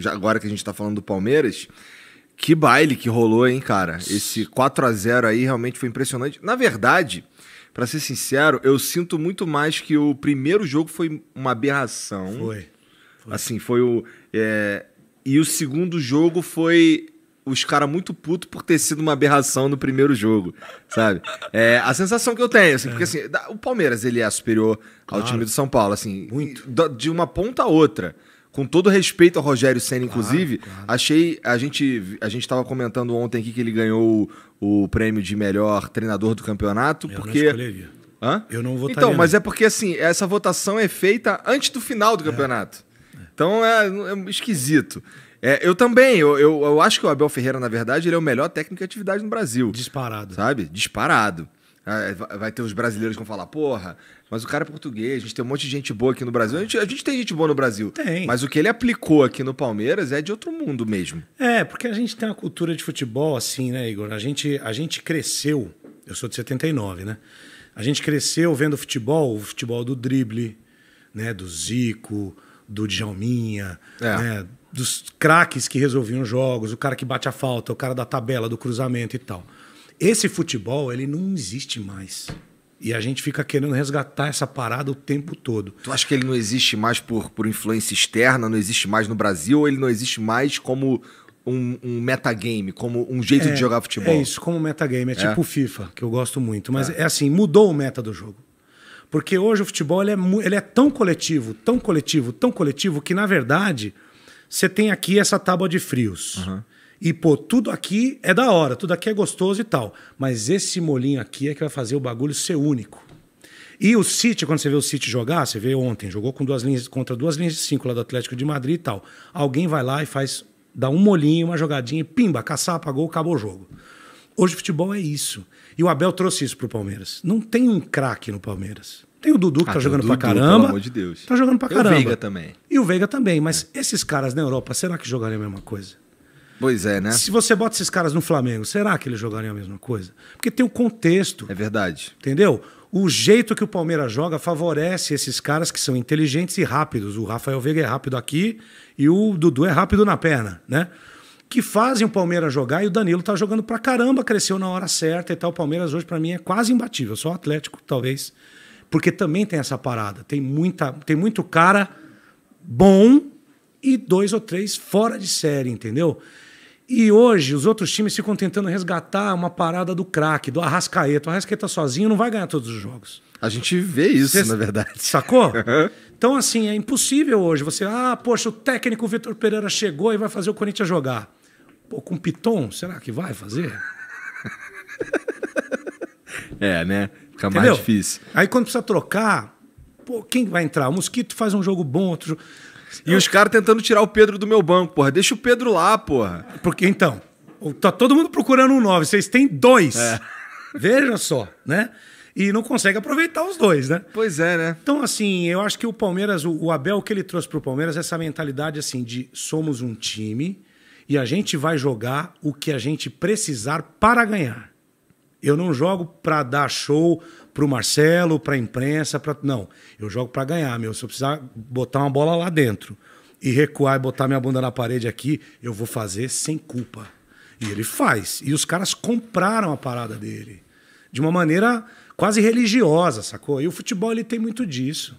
já agora que a gente está falando do Palmeiras, que baile que rolou, hein, cara? Esse 4 a 0 aí realmente foi impressionante. Na verdade, para ser sincero, eu sinto muito mais que o primeiro jogo foi uma aberração. Foi. foi. Assim, foi o. É... E o segundo jogo foi os caras muito putos por ter sido uma aberração no primeiro jogo, sabe? É a sensação que eu tenho, assim, é. porque assim, o Palmeiras ele é superior claro. ao time do São Paulo, assim, muito. de uma ponta a outra com todo respeito ao Rogério Senna, claro, inclusive, claro. achei. A gente a gente estava comentando ontem aqui que ele ganhou o, o prêmio de melhor treinador do campeonato, Eu porque. Não Hã? Eu não votaria. Então, mas é porque assim, essa votação é feita antes do final do é. campeonato. É. Então é, é esquisito. É, eu também. Eu, eu, eu, acho que o Abel Ferreira, na verdade, ele é o melhor técnico de atividade no Brasil. Disparado. Sabe? Disparado. Ah, é, vai ter os brasileiros que vão falar, porra, mas o cara é português, a gente tem um monte de gente boa aqui no Brasil. A gente, a gente tem gente boa no Brasil. Tem. Mas o que ele aplicou aqui no Palmeiras é de outro mundo mesmo. É, porque a gente tem uma cultura de futebol assim, né, Igor? A gente, a gente cresceu, eu sou de 79, né? A gente cresceu vendo futebol, o futebol do drible, né? Do Zico, do Djalminha, é. né? Dos craques que resolviam jogos, o cara que bate a falta, o cara da tabela, do cruzamento e tal esse futebol, ele não existe mais. E a gente fica querendo resgatar essa parada o tempo todo. Tu acha que ele não existe mais por, por influência externa, não existe mais no Brasil, ou ele não existe mais como um, um metagame, como um jeito é, de jogar futebol? É isso, como metagame. É, é tipo FIFA, que eu gosto muito. Mas é. é. assim, mudou o meta do jogo. Porque hoje o futebol ele é, ele é tão coletivo, tão coletivo, tão coletivo, que na verdade você tem aqui essa tábua de frios. Uhum. E, pô, tudo aqui é da hora, tudo aqui é gostoso e tal. Mas esse molinho aqui é que vai fazer o bagulho ser único. E o City, quando você vê o City jogar, você vê ontem, jogou com duas linhas, contra duas linhas de cinco lá do Atlético de Madrid e tal. Alguém vai lá e faz, dá um molinho, uma jogadinha, e pimba, caçar, apagou, acabou o jogo. Hoje o futebol é isso. E o Abel trouxe isso pro Palmeiras. Não tem um craque no Palmeiras. Tem o Dudu que ah, tá jogando Dudu, pra caramba. Pelo amor de Deus. Tá jogando pra caramba. E o Veiga também. E o Veiga também. Mas é. esses caras na Europa, será que jogariam a mesma coisa? Pois é, né? Se você bota esses caras no Flamengo, será que eles jogariam a mesma coisa? Porque tem o contexto. É verdade. Entendeu? O jeito que o Palmeiras joga favorece esses caras que são inteligentes e rápidos. O Rafael Veiga é rápido aqui e o Dudu é rápido na perna, né? Que fazem o Palmeiras jogar e o Danilo tá jogando pra caramba, cresceu na hora certa e tal. O Palmeiras hoje, para mim, é quase imbatível. Só o Atlético, talvez. Porque também tem essa parada. Tem, muita, tem muito cara bom e dois ou três fora de série, entendeu? E hoje os outros times ficam tentando resgatar uma parada do craque, do Arrascaeta. O Arrascaeta sozinho não vai ganhar todos os jogos. A gente vê isso, na verdade. Sacou? então, assim, é impossível hoje você. Ah, poxa, o técnico Vitor Pereira chegou e vai fazer o Corinthians jogar. Pô, com Piton, será que vai fazer? é, né? Fica Entendeu? mais difícil. Aí quando precisa trocar, pô, quem vai entrar? O Mosquito faz um jogo bom, outro jogo. E os caras tentando tirar o Pedro do meu banco, porra. Deixa o Pedro lá, porra. Porque então, tá todo mundo procurando um 9, vocês têm dois. É. Veja só, né? E não consegue aproveitar os dois, né? Pois é, né? Então, assim, eu acho que o Palmeiras, o Abel, o que ele trouxe pro Palmeiras é essa mentalidade, assim, de somos um time e a gente vai jogar o que a gente precisar para ganhar. Eu não jogo para dar show para o Marcelo, para imprensa, pra... não. Eu jogo para ganhar, meu. Se eu precisar botar uma bola lá dentro e recuar e botar minha bunda na parede aqui, eu vou fazer sem culpa. E ele faz. E os caras compraram a parada dele de uma maneira quase religiosa, sacou? E o futebol ele tem muito disso.